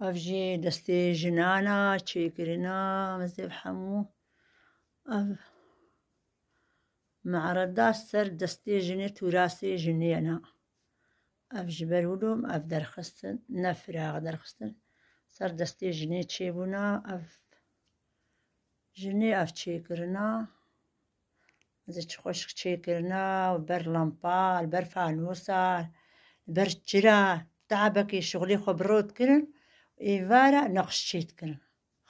أفجي دستي جنانا تشيكرنا مزيب حمو أف معرضا سر دستي جني توراسي جني أنا أفج برولوم أف درخستن نفراغ درخستن سر دستي جني تشيبونا أف جني أف تشيكرنا زيت خوشك تشيكرنا وبر لامبا البر فانوسا البر تجرا تعبك شغلي خبرود كرن ئێوارە نەخشێتکردن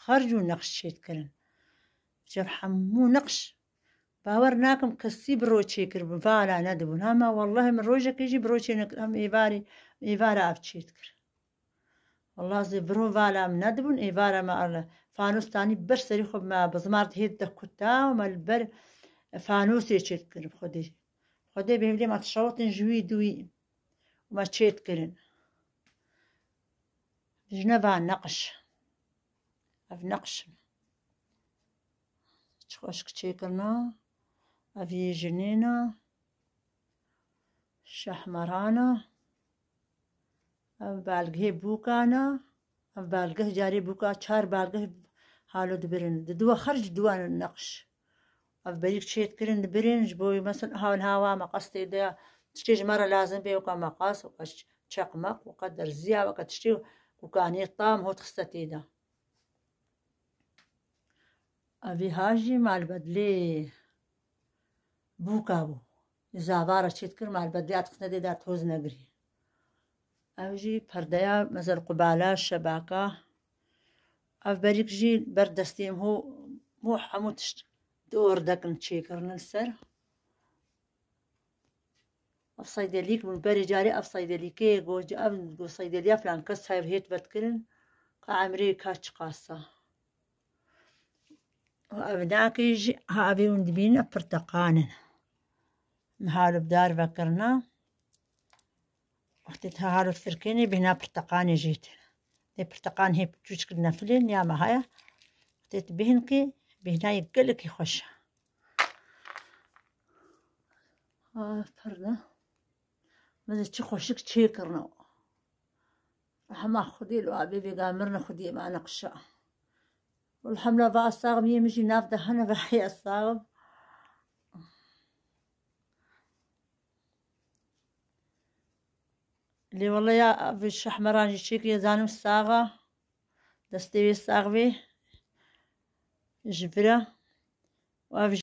خەرج و نەخشێتکردن جەب هەموو نەقش باوەڕ ناکەم کەسی برۆچێکرد بڤارە نەدەبوون هەما وەڵە من ڕۆژەکەژی برۆچێ ئەم ئێواری ئێوارە ئاپچێت کرد وڵازێ برۆ ڤالام نەدەبوون ئێوارەمە ئەلە فانوستانی بەرسەری خۆ بزمارت هێت دەکوتا و مەلبەر فانوسێ چێت کرد خۆدەی خۆدەی بێ لێ مەتشەوتن ژووی دووی ومە چێت کردن جنبها نقش في نقش تخوش كتيكلنا أفي جنينة شحمرانا بالقه بوكانا بالقه جاري بوكا چار بالقه حالو دبرن دو خرج دوان نقش اف بريك شيت كرن دبرن جبوي مثلا هاون هاوا مقصتي دا تشتيج مرة لازم بيه وكا مقاس وكا شقمق وقدر زيا وكا تشتيج وكان طام هو تخصت ده أبي هاجي مع البدلي بوكابو إذا عبارة شتكر مع البدلي أتخنا دي دات هوز نجري أوجي بردايا مزر قبالة شباكا أف بريك جي بردستيم هو مو حموتش دور دكن تشيكر نلسر اف صيدليك من بري جاري اف صيدليكي إيه، جوج اف جو صيدليا فلان كس هاي هيت بتكرن قامري كاتش قاصة وابداك يجي هابي وندبينا برتقانا نهار بدار بكرنا وقت تهارو تركيني بهنا برتقاني جيت دي برتقان هي بتوش كنا فلين يا ما هيا وقت بهنكي بهنا يقلك يخش آه فرنا مزل چی خوشک چی کرنو احما خودی لو حبيبي قامرنا خدي معنا قشا والحملة بقى الصاغم يمشي نافدة هنا بحي الصاغم اللي والله يا بش حمران يشيك يا زانم الصاغة دستيوي الصاغبي جبرة وافج